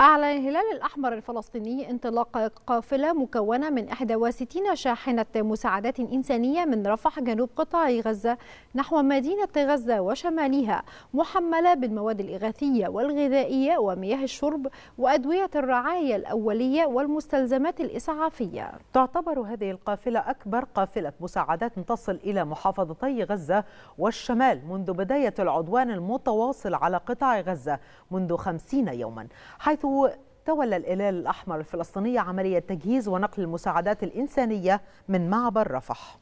أعلن الهلال الأحمر الفلسطيني انطلاق قافلة مكونة من 61 شاحنة مساعدات إنسانية من رفح جنوب قطاع غزة نحو مدينة غزة وشمالها محملة بالمواد الإغاثية والغذائية ومياه الشرب وأدوية الرعاية الأولية والمستلزمات الإسعافية تعتبر هذه القافلة أكبر قافلة مساعدات تصل إلى محافظتي غزة والشمال منذ بداية العدوان المتواصل على قطاع غزة منذ 50 يوما حيث تولى الهلال الأحمر الفلسطيني عملية تجهيز ونقل المساعدات الإنسانية من معبر رفح